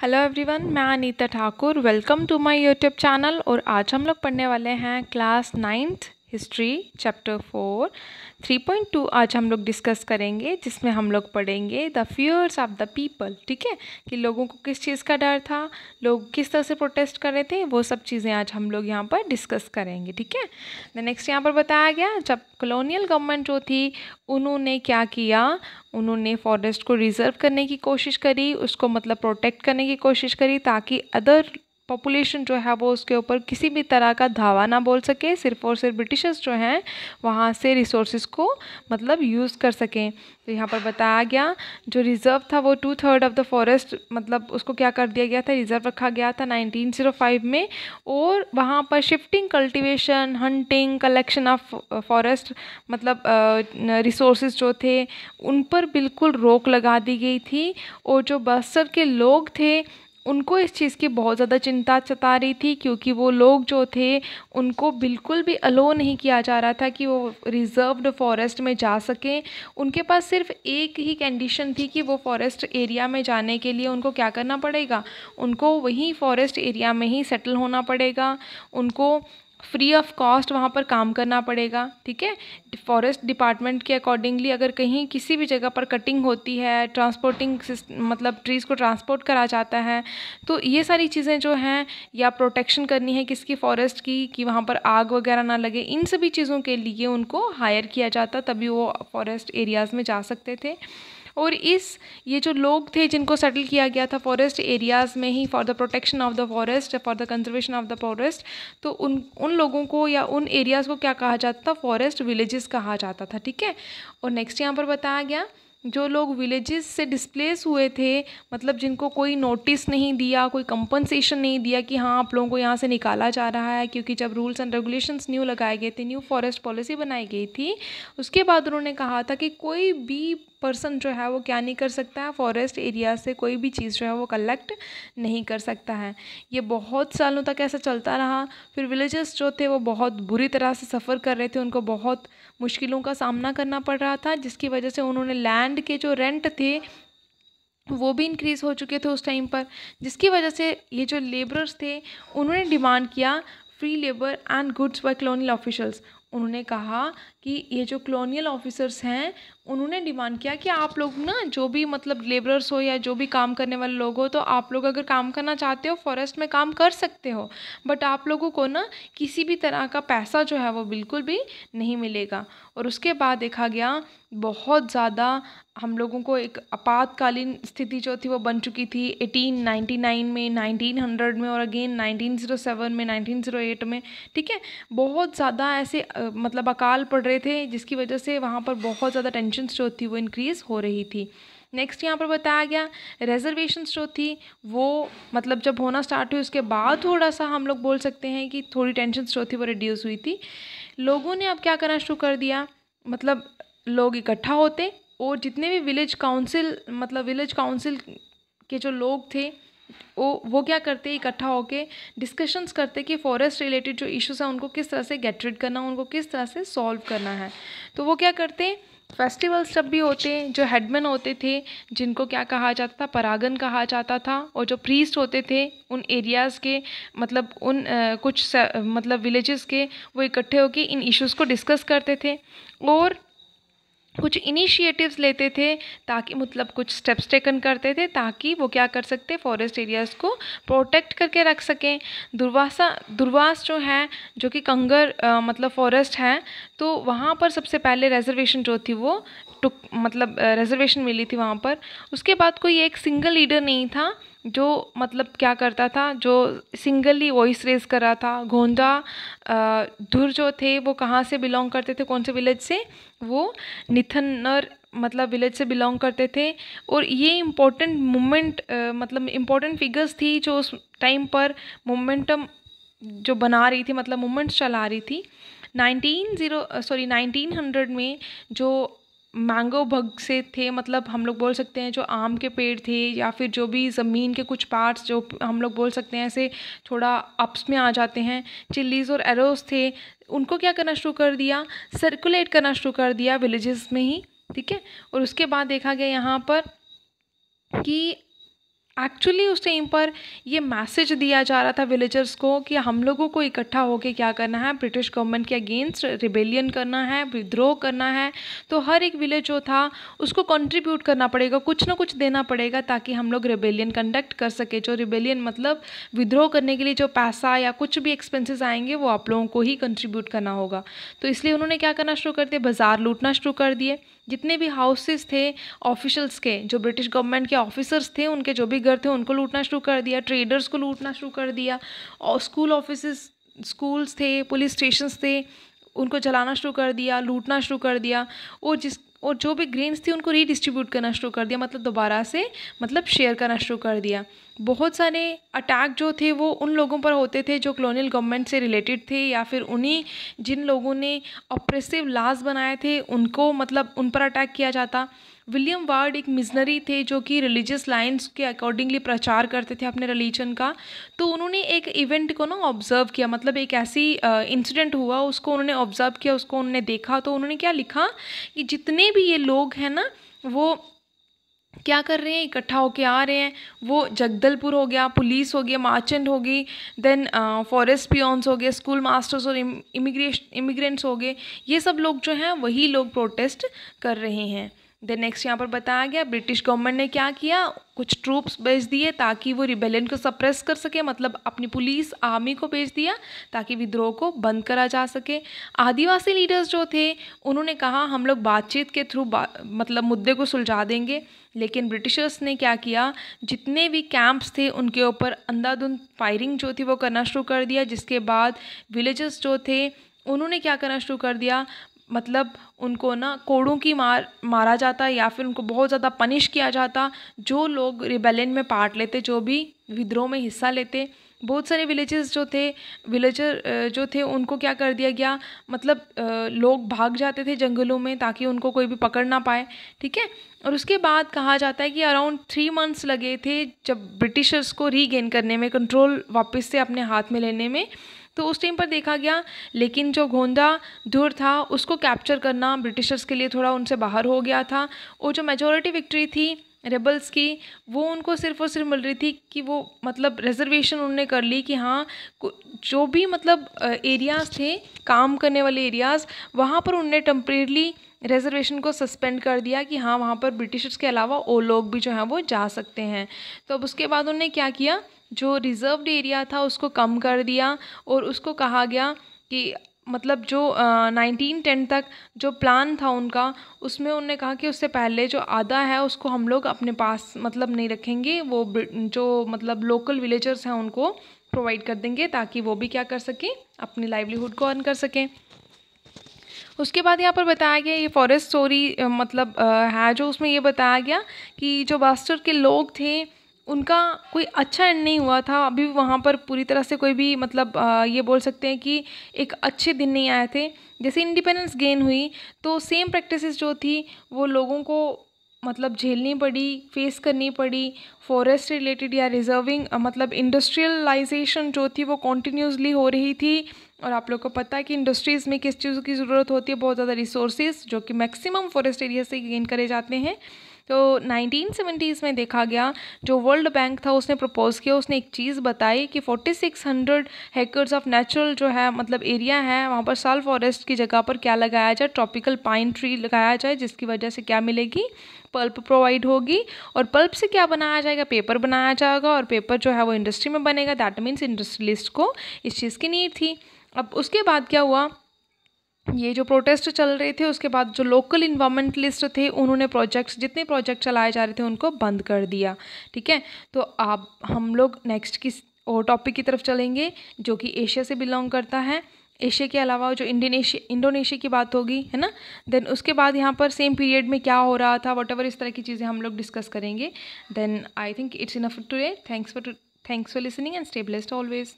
hello everyone मैं Anita Thakur welcome to my YouTube channel और आज हम लोग पढ़ने वाले हैं class ninth history chapter four three point two आज हम लोग डिस्कस करेंगे जिसमें हम लोग पढ़ेंगे the fears of the people ठीक है कि लोगों को किस चीज़ का डर था लोग किस तरह से प्रोटेस्ट कर रहे थे वो सब चीज़ें आज हम लोग यहाँ पर डिस्कस करेंगे ठीक है द नेक्स्ट यहाँ पर बताया गया जब कलोनियल गवर्नमेंट जो थी उन्होंने क्या किया उन्होंने फॉरेस्ट को रिजर्व करने की कोशिश करी उसको मतलब प्रोटेक्ट करने की कोशिश करी ताकि अदर पॉपुलेशन जो है वो उसके ऊपर किसी भी तरह का धावा ना बोल सके सिर्फ और सिर्फ ब्रिटिशर्स जो हैं वहाँ से रिसोर्स को मतलब यूज़ कर सकें तो यहाँ पर बताया गया जो रिज़र्व था वो two third of the forest मतलब उसको क्या कर दिया गया था रिज़र्व रखा गया था 1905 में और वहाँ पर shifting cultivation hunting collection of forest मतलब uh, जो थे उन पर बिल्कुल रोक लगा दी गई थी और जो बस्तर के लोग थे उनको इस चीज़ की बहुत ज़्यादा चिंता सता रही थी क्योंकि वो लोग जो थे उनको बिल्कुल भी अलो नहीं किया जा रहा था कि वो रिज़र्व्ड फॉरेस्ट में जा सकें उनके पास सिर्फ एक ही कंडीशन थी कि वो फॉरेस्ट एरिया में जाने के लिए उनको क्या करना पड़ेगा उनको वहीं फॉरेस्ट एरिया में ही सेटल होना पड़ेगा उनको फ्री ऑफ कॉस्ट वहाँ पर काम करना पड़ेगा ठीक है फॉरेस्ट डिपार्टमेंट के अकॉर्डिंगली अगर कहीं किसी भी जगह पर कटिंग होती है ट्रांसपोर्टिंग मतलब ट्रीज़ को ट्रांसपोर्ट करा जाता है तो ये सारी चीज़ें जो हैं या प्रोटेक्शन करनी है किसकी फॉरेस्ट की कि वहाँ पर आग वगैरह ना लगे इन सभी चीज़ों के लिए उनको हायर किया जाता तभी वो फॉरेस्ट एरियाज़ में जा सकते थे और इस ये जो लोग थे जिनको सेटल किया गया था फॉरेस्ट एरियाज़ में ही for the protection of the forest for the conservation of the forest तो उन उन लोगों को या उन एरियाज़ को क्या कहा जाता था फॉरेस्ट विलेजेस कहा जाता था ठीक है और नेक्स्ट यहाँ पर बताया गया जो लोग विलेजेस से डिस्प्लेस हुए थे मतलब जिनको कोई नोटिस नहीं दिया कोई कंपनसेशन नहीं दिया कि हाँ आप लोगों को यहाँ से निकाला जा रहा है क्योंकि जब रूल्स एंड रेगुलेशंस न्यू लगाए गए थे न्यू फॉरेस्ट पॉलिसी बनाई गई थी उसके बाद उन्होंने कहा था कि कोई भी पर्सन जो है वो क्या नहीं कर सकता है फॉरेस्ट एरिया से कोई भी चीज़ जो है वो कलेक्ट नहीं कर सकता है ये बहुत सालों तक ऐसा चलता रहा फिर विलेजर्स जो थे वो बहुत बुरी तरह से सफ़र कर रहे थे उनको बहुत मुश्किलों का सामना करना पड़ रहा था जिसकी वजह से उन्होंने लैंड के जो रेंट थे वो भी इंक्रीज़ हो चुके थे उस टाइम पर जिसकी वजह से ये जो लेबरर्स थे उन्होंने डिमांड किया free labour and goods by colonial officials उन्होंने कहा कि ये जो कॉलोनियल ऑफिसर्स हैं उन्होंने डिमांड किया कि आप लोग ना जो भी मतलब लेबरर्स हो या जो भी काम करने वाले लोग हो तो आप लोग अगर काम करना चाहते हो फॉरेस्ट में काम कर सकते हो बट आप लोगों को ना किसी भी तरह का पैसा जो है वो बिल्कुल भी नहीं मिलेगा और उसके बाद देखा गया बहुत ज़्यादा हम लोगों को एक आपातकालीन स्थिति जो थी वो बन चुकी थी 1899 में 1900 में और अगेन 1907 में 1908 में ठीक है बहुत ज़्यादा ऐसे मतलब अकाल पड़ रहे थे जिसकी वजह से वहाँ पर बहुत ज़्यादा टेंशन जो थी वो इंक्रीज़ हो रही थी नेक्स्ट यहाँ पर बताया गया रिजर्वेशंस जो थी वो मतलब जब होना स्टार्ट हुई उसके बाद थोड़ा सा हम लोग बोल सकते हैं कि थोड़ी टेंशन जो थी वो रिड्यूस हुई थी लोगों ने अब क्या करना शुरू कर दिया मतलब लोग इकट्ठा होते और जितने भी विलेज काउंसिल मतलब विलेज काउंसिल के जो लोग थे वो वो क्या करते इकट्ठा होकर डिस्कशंस करते कि फॉरेस्ट रिलेटेड जो इश्यूज हैं उनको किस तरह से गेटरेट करना उनको किस तरह से सॉल्व करना है तो वो क्या करते फेस्टिवल्स जब भी होते हैं जो हेडमैन होते थे जिनको क्या कहा जाता था परागन कहा जाता था और जो प्रीस्ट होते थे उन एरियाज़ के मतलब उन आ, कुछ मतलब विलेजेस के वो इकट्ठे होकर इन इश्यूज़ को डिस्कस करते थे और कुछ इनिशिएटिव्स लेते थे ताकि मतलब कुछ स्टेप्स टेकन करते थे ताकि वो क्या कर सकते फॉरेस्ट एरियाज़ को प्रोटेक्ट करके रख सकें दुर्वासा दुर्वास जो है जो कि कंगर आ, मतलब फॉरेस्ट है तो वहाँ पर सबसे पहले रिजर्वेशन जो थी वो टुक मतलब रिजर्वेशन मिली थी वहाँ पर उसके बाद कोई एक सिंगल लीडर नहीं था जो मतलब क्या करता था जो सिंगली वॉइस रेज कर रहा था गोंदा धुर जो थे वो कहाँ से बिलोंग करते थे कौन से विलेज से वो निथनर मतलब विलेज से बिलोंग करते थे और ये इम्पोर्टेंट मोमेंट मतलब इम्पोर्टेंट फिगर्स थी जो उस टाइम पर मोमेंटम जो बना रही थी मतलब मोमेंट्स चला रही थी nineteen zero sorry nineteen hundred में जो मैंगो बग से थे मतलब हम लोग बोल सकते हैं जो आम के पेड़ थे या फिर जो भी ज़मीन के कुछ पार्ट्स जो हम लोग बोल सकते हैं ऐसे थोड़ा अप्स में आ जाते हैं चिल्लीज़ और एरोस थे उनको क्या करना शुरू कर दिया सर्कुलेट करना शुरू कर दिया विलेजेस में ही ठीक है और उसके बाद देखा गया यहाँ पर कि एक्चुअली उस टाइम पर ये मैसेज दिया जा रहा था विलेजर्स को कि हम लोगों को इकट्ठा होकर क्या करना है ब्रिटिश गवर्नमेंट के अगेंस्ट रिबेलियन करना है विद्रोह करना है तो हर एक विलेज जो था उसको कंट्रीब्यूट करना पड़ेगा कुछ ना कुछ देना पड़ेगा ताकि हम लोग रिबेलियन कंडक्ट कर सके जो रिबेलियन मतलब विद्रोह करने के लिए जो पैसा या कुछ भी एक्सपेंसेस आएंगे वो आप लोगों को ही कंट्रीब्यूट करना होगा तो इसलिए उन्होंने क्या करना शुरू कर दिया बाज़ार लूटना शुरू कर दिए जितने भी हाउसेस थे ऑफिशल्स के जो ब्रिटिश गवर्नमेंट के ऑफिसर्स थे उनके जो भी फिगर थे उनको लूटना शुरू कर दिया ट्रेडर्स को लूटना शुरू कर दिया और स्कूल ऑफिस स्कूल्स थे पुलिस स्टेशन थे उनको जलाना शुरू कर दिया लूटना शुरू कर दिया और जिस और जो भी ग्रेन्स थे उनको रीडिस्ट्रीब्यूट करना शुरू कर दिया मतलब दोबारा से मतलब शेयर करना शुरू कर दिया बहुत सारे अटैक जो थे वो उन लोगों पर होते थे जो कॉलोनियल गवर्नमेंट से रिलेटेड थे या फिर उन्हीं जिन लोगों ने ऑप्रेसिव लाज बनाए थे उनको मतलब उन पर अटैक किया जाता विलियम वार्ड एक मिजनरी थे जो कि रिलीजियस लाइन्स के अकॉर्डिंगली प्रचार करते थे अपने रिलीजन का तो उन्होंने एक इवेंट को ना ऑब्जर्व किया मतलब एक ऐसी इंसिडेंट हुआ उसको उन्होंने ऑब्जर्व किया उसको उन्होंने देखा तो उन्होंने क्या लिखा कि जितने भी ये लोग हैं ना वो क्या कर रहे हैं इकट्ठा होके आ रहे हैं वो जगदलपुर हो गया पुलिस हो गया मार्चेंट हो गई देन फॉरेस्ट पियॉन्स हो गए स्कूल मास्टर्स और इमिग्रेश इमिग्रेंट्स हो गए ये सब लोग जो हैं वही लोग प्रोटेस्ट कर रहे हैं देन नेक्स्ट यहाँ पर बताया गया ब्रिटिश गवर्नमेंट ने क्या किया कुछ ट्रूप्स भेज दिए ताकि वो रिबेलियन को सप्रेस कर सके मतलब अपनी पुलिस आर्मी को भेज दिया ताकि विद्रोह को बंद करा जा सके आदिवासी लीडर्स जो थे उन्होंने कहा हम लोग बातचीत के थ्रू बा, मतलब मुद्दे को सुलझा देंगे लेकिन ब्रिटिशर्स ने क्या किया जितने भी कैंप्स थे उनके ऊपर अंधाधुंध फायरिंग जो थी वो करना शुरू कर दिया जिसके बाद विलेजर्स जो थे उन्होंने क्या करना शुरू कर दिया मतलब उनको ना कोड़ों की मार मारा जाता या फिर उनको बहुत ज़्यादा पनिश किया जाता जो लोग रिबेलियन में पार्ट लेते जो भी विद्रोह में हिस्सा लेते बहुत सारे विलेजेस जो थे विलेजर जो थे उनको क्या कर दिया गया मतलब लोग भाग जाते थे जंगलों में ताकि उनको कोई भी पकड़ ना पाए ठीक है और उसके बाद कहा जाता है कि अराउंड थ्री मंथ्स लगे थे जब ब्रिटिशर्स को रीगेन करने में कंट्रोल वापस से अपने हाथ में लेने में तो उस टाइम पर देखा गया लेकिन जो गोंदा धुर था उसको कैप्चर करना ब्रिटिशर्स के लिए थोड़ा उनसे बाहर हो गया था और जो मेजोरिटी विक्ट्री थी रेबल्स की वो उनको सिर्फ और सिर्फ मिल रही थी कि वो मतलब रिजर्वेशन उन्होंने कर ली कि हाँ जो भी मतलब एरियाज़ थे काम करने वाले एरियाज़ वहाँ पर उनने टम्प्रेरली रिजर्वेशन को सस्पेंड कर दिया कि हाँ वहाँ पर ब्रिटिशर्स के अलावा और लोग भी जो हैं वो जा सकते हैं तो अब उसके बाद उन्होंने क्या किया जो रिज़र्व एरिया था उसको कम कर दिया और उसको कहा गया कि मतलब जो नाइनटीन टेन तक जो प्लान था उनका उसमें उनने कहा कि उससे पहले जो आधा है उसको हम लोग अपने पास मतलब नहीं रखेंगे वो जो मतलब लोकल विलेजर्स हैं उनको प्रोवाइड कर देंगे ताकि वो भी क्या कर सकें अपनी लाइवलीहुड को अर्न कर सकें उसके बाद यहाँ पर बताया गया ये फॉरेस्ट स्टोरी मतलब है जो उसमें ये बताया गया कि जो बास्टर के लोग थे उनका कोई अच्छा एंड नहीं हुआ था अभी वहाँ पर पूरी तरह से कोई भी मतलब ये बोल सकते हैं कि एक अच्छे दिन नहीं आए थे जैसे इंडिपेंडेंस गेन हुई तो सेम प्रैक्टिसेस जो थी वो लोगों को मतलब झेलनी पड़ी फेस करनी पड़ी फॉरेस्ट रिलेटेड या रिजर्विंग मतलब इंडस्ट्रियलाइजेशन जो थी वो कॉन्टीन्यूसली हो रही थी और आप लोग को पता है कि इंडस्ट्रीज़ में किस चीज़ की ज़रूरत होती है बहुत ज़्यादा रिसोर्सेज जो कि मैक्सिमम फॉरेस्ट एरिया से गेन करे जाते हैं तो 1970s में देखा गया जो वर्ल्ड बैंक था उसने प्रपोज़ किया उसने एक चीज़ बताई कि 4600 हेकर्स ऑफ नेचुरल जो है मतलब एरिया है वहाँ पर साल फॉरेस्ट की जगह पर क्या लगाया जाए ट्रॉपिकल पाइन ट्री लगाया जाए जिसकी वजह से क्या मिलेगी पल्प प्रोवाइड होगी और पल्प से क्या बनाया जाएगा पेपर बनाया जाएगा और पेपर जो है वो इंडस्ट्री में बनेगा दैट मीन्स इंडस्ट्रियलिस्ट को इस चीज़ की नीड थी अब उसके बाद क्या हुआ ये जो प्रोटेस्ट चल रहे थे उसके बाद जो लोकल इन्वामेंटलिस्ट थे उन्होंने प्रोजेक्ट्स जितने प्रोजेक्ट चलाए जा रहे थे उनको बंद कर दिया ठीक है तो आप हम लोग नेक्स्ट किस और टॉपिक की तरफ चलेंगे जो कि एशिया से बिलोंग करता है एशिया के अलावा जो इंडोनेशिया इंडोनेशिया की बात होगी है ना देन उसके बाद यहाँ पर सेम पीरियड में क्या हो रहा था वट इस तरह की चीज़ें हम लोग डिस्कस करेंगे then I think it's enough today thanks for thanks for listening and stay blessed always